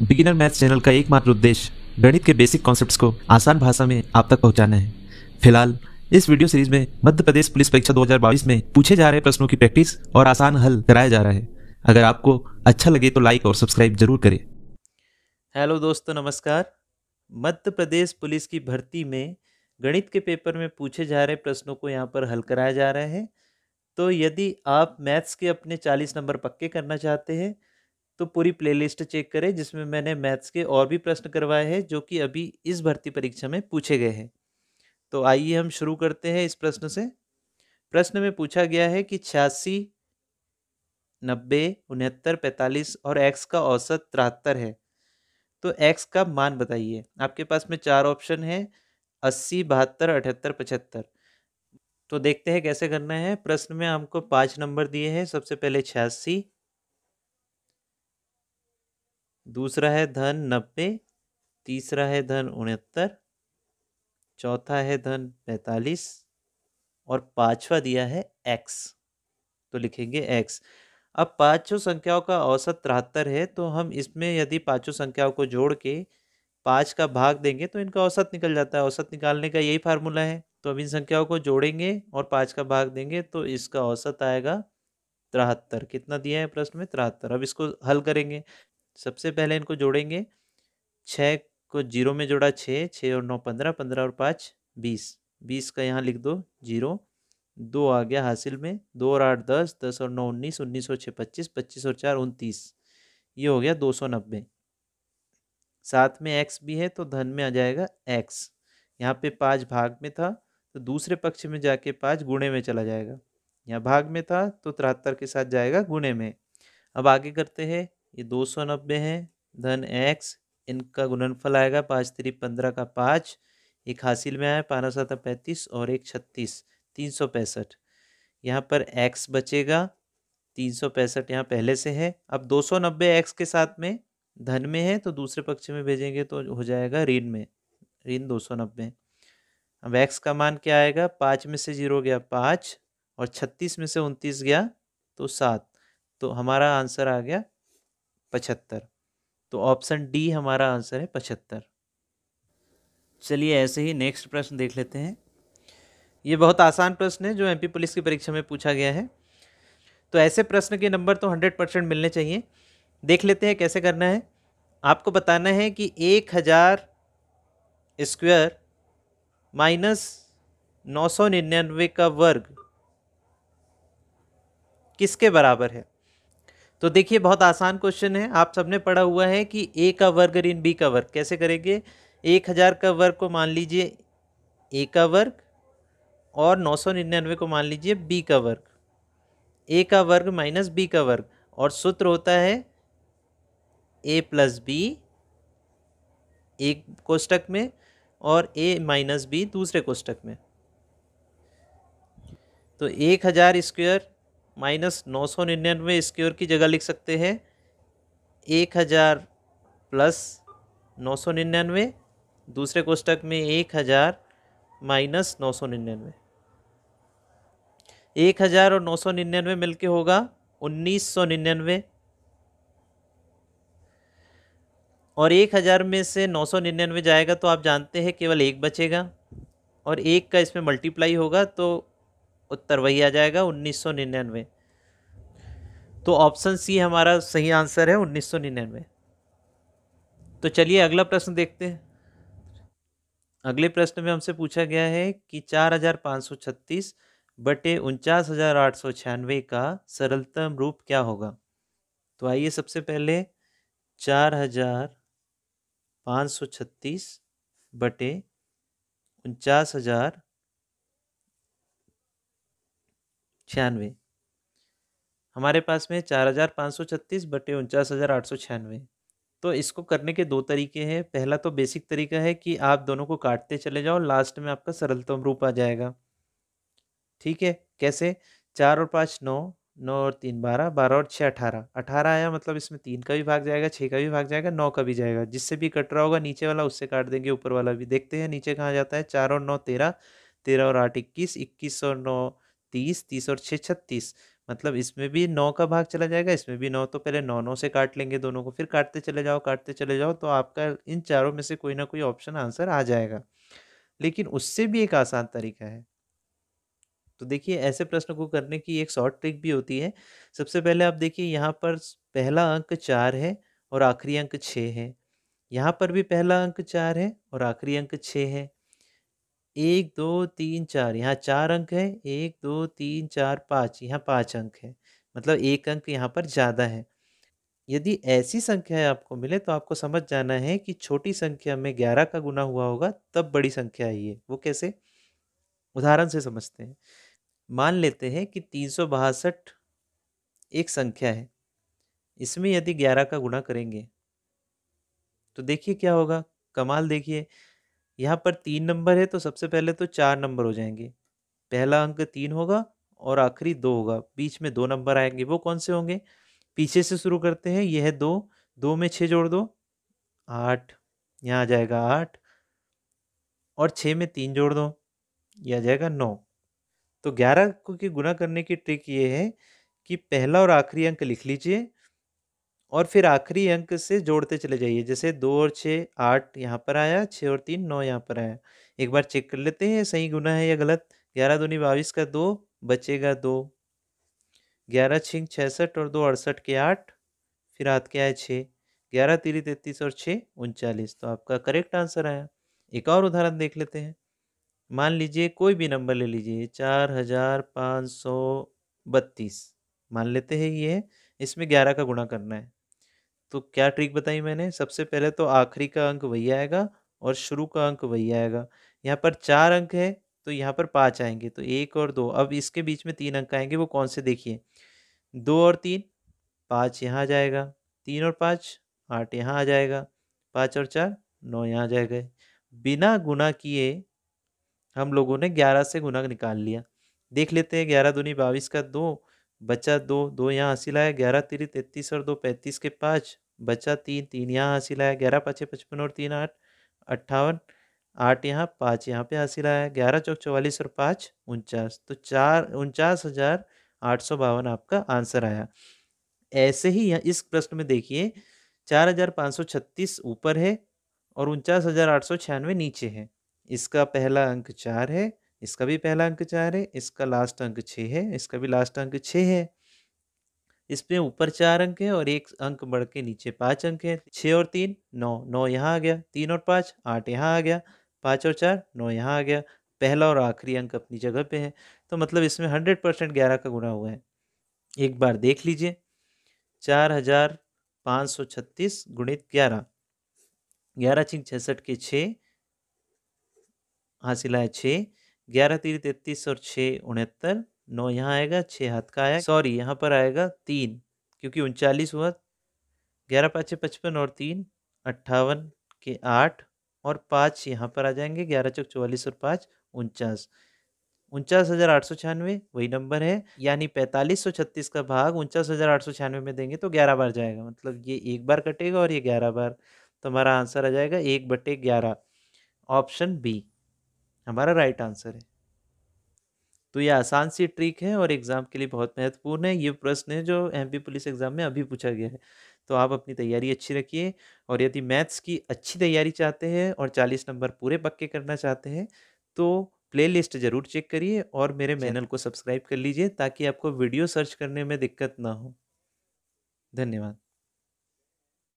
Beginner maths channel का एकमात्र उद्देश्य गणित के बेसिक कॉन्सेप्ट्स को आसान भाषा में आप तक पहुंचाना है फिलहाल इस वीडियो सीरीज में मध्य प्रदेश पुलिस परीक्षा 2022 में पूछे जा रहे प्रश्नों की प्रैक्टिस और आसान हल कराया जा रहा है अगर आपको अच्छा लगे तो लाइक और सब्सक्राइब जरूर करें हेलो दोस्तों नमस्कार मध्य प्रदेश पुलिस की भर्ती में गणित के पेपर में पूछे जा रहे प्रश्नों को यहाँ पर हल कराया जा रहा है तो यदि आप मैथ्स के अपने 40 नंबर पक्के करना चाहते हैं तो पूरी प्लेलिस्ट चेक करें जिसमें मैंने मैथ्स के और भी प्रश्न करवाए हैं जो कि अभी इस भर्ती परीक्षा में पूछे गए हैं तो आइए हम शुरू करते हैं इस प्रश्न से प्रश्न में पूछा गया है कि छियासी नब्बे उनहत्तर पैंतालीस और एक्स का औसत तिहत्तर है तो एक्स का मान बताइए आपके पास में चार ऑप्शन है अस्सी बहत्तर अठहत्तर पचहत्तर तो देखते हैं कैसे करना है प्रश्न में हमको पाँच नंबर दिए हैं सबसे पहले छियासी दूसरा है धन नब्बे तीसरा है धन उनहत्तर चौथा है धन पैंतालीस और पांचवा दिया है एक्स तो लिखेंगे एक्स अब पांचों संख्याओं का औसत तिहत्तर है तो हम इसमें यदि पांचों संख्याओं को जोड़ के पाँच का भाग देंगे तो इनका औसत निकल जाता है औसत निकालने का यही फार्मूला है तो अब इन संख्याओं को जोड़ेंगे और पाँच का भाग देंगे तो इसका औसत आएगा तिहत्तर कितना दिया है प्रश्न में तिहत्तर अब इसको हल करेंगे सबसे पहले इनको जोड़ेंगे छः को जीरो में जोड़ा छः छः और नौ पंद्रह पंद्रह और पाँच बीस बीस का यहाँ लिख दो जीरो दो आ गया हासिल में दो और आठ दस दस और नौ उन्नीस उन्नीस और छः पच्चीस पच्चीस और चार उनतीस ये हो गया दो सौ नब्बे साथ में एक्स भी है तो धन में आ जाएगा एक्स यहाँ पे पाँच भाग में था तो दूसरे पक्ष में जाके पाँच गुणे में चला जाएगा यहाँ भाग में था तो तिहत्तर के साथ जाएगा गुणे में अब आगे करते हैं ये दो सौ नब्बे है धन एक्स इनका गुणनफल आएगा पाँच त्री पंद्रह का पाँच एक हासिल में आया पाँच सात पैंतीस और एक छत्तीस तीन सौ पैंसठ यहाँ पर एक्स बचेगा तीन सौ पैंसठ यहाँ पहले से है अब दो सौ नब्बे एक्स के साथ में धन में है तो दूसरे पक्ष में भेजेंगे तो हो जाएगा ऋण में ऋण दो सौ नब्बे अब एक्स का मान क्या आएगा पाँच में से जीरो गया पाँच और छत्तीस में से उनतीस गया तो सात तो हमारा आंसर आ गया पचहत्तर तो ऑप्शन डी हमारा आंसर है पचहत्तर चलिए ऐसे ही नेक्स्ट प्रश्न देख लेते हैं ये बहुत आसान प्रश्न है जो एमपी पुलिस की परीक्षा में पूछा गया है तो ऐसे प्रश्न के नंबर तो हंड्रेड परसेंट मिलने चाहिए देख लेते हैं कैसे करना है आपको बताना है कि एक हज़ार स्क्वेयर माइनस नौ सौ निन्यानवे का वर्ग किसके बराबर है तो देखिए बहुत आसान क्वेश्चन है आप सबने पढ़ा हुआ है कि ए का वर्ग ऋण बी का वर्ग कैसे करेंगे एक हज़ार का वर्ग को मान लीजिए ए का वर्ग और नौ सौ निन्यानवे को मान लीजिए बी का वर्ग ए का वर्ग माइनस बी का वर्ग और सूत्र होता है ए प्लस बी एक कोष्टक में और ए माइनस बी दूसरे कोष्टक में तो एक हज़ार स्क्वेयर माइनस नौ सौ निन्यानवे स्क्योर की जगह लिख सकते हैं एक हज़ार प्लस नौ सौ निन्यानवे दूसरे कोष्टक में एक हज़ार माइनस नौ सौ निन्यानवे एक हज़ार और नौ सौ निन्यानवे के होगा उन्नीस सौ निन्यानवे और एक हज़ार में से नौ सौ निन्यानवे जाएगा तो आप जानते हैं केवल एक बचेगा और एक का इसमें मल्टीप्लाई होगा तो उत्तर वही आ जाएगा 1999 तो ऑप्शन सी हमारा सही आंसर है 1999 तो चलिए अगला प्रश्न देखते हैं अगले प्रश्न में हमसे पूछा गया है कि 4536 बटे उनचास हजार आठ सौ छियानवे का सरलतम रूप क्या होगा तो आइए सबसे पहले चार हजार पाँच सौ छत्तीस बटे उनचास हजार छियानवे हमारे पास में चार हज़ार पाँच सौ छत्तीस बटे उनचास हज़ार आठ सौ छियानवे तो इसको करने के दो तरीके हैं पहला तो बेसिक तरीका है कि आप दोनों को काटते चले जाओ लास्ट में आपका सरलतम रूप आ जाएगा ठीक है कैसे चार और पाँच नौ नौ और तीन बारह बारह और छः अठारह अठारह आया मतलब इसमें तीन का भी भाग जाएगा छः का भी भाग जाएगा नौ का भी जाएगा जिससे भी कट रहा होगा नीचे वाला उससे काट देंगे ऊपर वाला भी देखते हैं नीचे कहाँ जाता है चार और नौ तेरह तेरह और आठ इक्कीस इक्कीस और नौ तीस तीस और छः छत्तीस मतलब इसमें भी नौ का भाग चला जाएगा इसमें भी नौ तो पहले नौ नौ से काट लेंगे दोनों को फिर काटते चले जाओ काटते चले जाओ तो आपका इन चारों में से कोई ना कोई ऑप्शन आंसर आ जाएगा लेकिन उससे भी एक आसान तरीका है तो देखिए ऐसे प्रश्न को करने की एक शॉर्ट ट्रिक भी होती है सबसे पहले आप देखिए यहाँ पर पहला अंक चार है और आखिरी अंक छः है यहाँ पर भी पहला अंक चार है और आखिरी अंक छः है एक दो तीन चार यहाँ चार अंक है एक दो तीन चार पाँच यहाँ पाँच अंक है मतलब एक अंक यहाँ पर ज़्यादा है यदि ऐसी संख्या आपको मिले तो आपको समझ जाना है कि छोटी संख्या में ग्यारह का गुना हुआ होगा तब बड़ी संख्या आई है वो कैसे उदाहरण से समझते हैं मान लेते हैं कि तीन सौ बासठ एक संख्या है इसमें यदि ग्यारह का गुना करेंगे तो देखिए क्या होगा कमाल देखिए यहाँ पर तीन नंबर है तो सबसे पहले तो चार नंबर हो जाएंगे पहला अंक तीन होगा और आखिरी दो होगा बीच में दो नंबर आएंगे वो कौन से होंगे पीछे से शुरू करते हैं यह है दो दो में छः जोड़ दो आठ यहाँ आ जाएगा आठ और छः में तीन जोड़ दो यह आ जाएगा नौ तो ग्यारह को की गुना करने की ट्रिक ये है कि पहला और आखिरी अंक लिख लीजिए और फिर आखिरी अंक से जोड़ते चले जाइए जैसे दो और छः आठ यहाँ पर आया छः और तीन नौ यहाँ पर आया एक बार चेक कर लेते हैं सही गुना है या गलत ग्यारह दूनी बाईस का दो बचेगा दो ग्यारह छिंग छसठ और दो अड़सठ के आठ फिर हाथ के आए छः ग्यारह तीरी तैतीस और छः उनचालीस तो आपका करेक्ट आंसर आया एक और उदाहरण देख लेते हैं मान लीजिए कोई भी नंबर ले लीजिए चार हजार पाँच सौ बत्तीस मान लेते हैं ये इसमें ग्यारह का गुणा करना है तो क्या ट्रिक बताई मैंने सबसे पहले तो आखिरी का अंक वही आएगा और शुरू का अंक वही आएगा यहाँ पर चार अंक है तो यहाँ पर पाँच आएंगे तो एक और दो अब इसके बीच में तीन अंक आएंगे वो कौन से देखिए दो और तीन पाँच यहाँ आ जाएगा तीन और पाँच आठ यहाँ आ जाएगा पाँच और चार नौ यहाँ आ जाएगा बिना गुना किए हम लोगों ने ग्यारह से गुना निकाल लिया देख लेते हैं ग्यारह दूनी बाईस का दो बचा दो दो यहाँ हासिल आया ग्यारह तिरी तैंतीस और दो पैंतीस के पाँच बचा तीन तीन यहाँ हासिल आया ग्यारह पाँचे पचपन और तीन आठ अट्ठावन आठ यहाँ पाँच यहाँ पे हासिल आया ग्यारह चौक चौवालीस और पाँच उनचास तो चार उनचास हज़ार आठ सौ बावन आपका आंसर आया ऐसे ही यहाँ इस प्रश्न में देखिए चार हज़ार पाँच सौ छत्तीस ऊपर है और उनचास हज़ार आठ सौ छियानवे नीचे है इसका पहला अंक चार है इसका भी पहला अंक चार है इसका लास्ट अंक छः है इसका भी लास्ट अंक छः है इसमें ऊपर चार अंक है और एक अंक बढ़ के नीचे पाँच अंक है छः और तीन नौ नौ यहाँ आ गया तीन और पाँच आठ यहाँ आ गया पाँच और चार नौ यहाँ आ गया पहला और आखिरी अंक अपनी जगह पे है तो मतलब इसमें हंड्रेड परसेंट ग्यारह का गुणा हुआ है एक बार देख लीजिए चार हजार पाँच सौ छत्तीस गुणित ग्यारह ग्यारह चिंग छसठ के छः हासिल आया छः ग्यारह तीन तैतीस और छः उनहत्तर नौ यहाँ आएगा छः हाथ का आया सॉरी यहाँ पर आएगा तीन क्योंकि उनचालीस हुआ ग्यारह पाँच पचपन और तीन अट्ठावन के आठ और पाँच यहाँ पर आ जाएंगे ग्यारह चौक चौवालीस और पाँच उनचास उनचास हज़ार आठ सौ छियानवे वही नंबर है यानी पैंतालीस सौ छत्तीस का भाग उनचास हज़ार आठ सौ छियानवे में देंगे तो ग्यारह बार जाएगा मतलब ये एक बार कटेगा और ये ग्यारह बार तो हमारा आंसर आ जाएगा एक बटे ग्यारह ऑप्शन बी हमारा राइट आंसर है तो ये आसान सी ट्रिक है और एग्ज़ाम के लिए बहुत महत्वपूर्ण है ये प्रश्न है जो एम पुलिस एग्ज़ाम में अभी पूछा गया है तो आप अपनी तैयारी अच्छी रखिए और यदि मैथ्स की अच्छी तैयारी चाहते हैं और चालीस नंबर पूरे पक्के करना चाहते हैं तो प्ले लिस्ट ज़रूर चेक करिए और मेरे अच्छा। चैनल को सब्सक्राइब कर लीजिए ताकि आपको वीडियो सर्च करने में दिक्कत ना हो धन्यवाद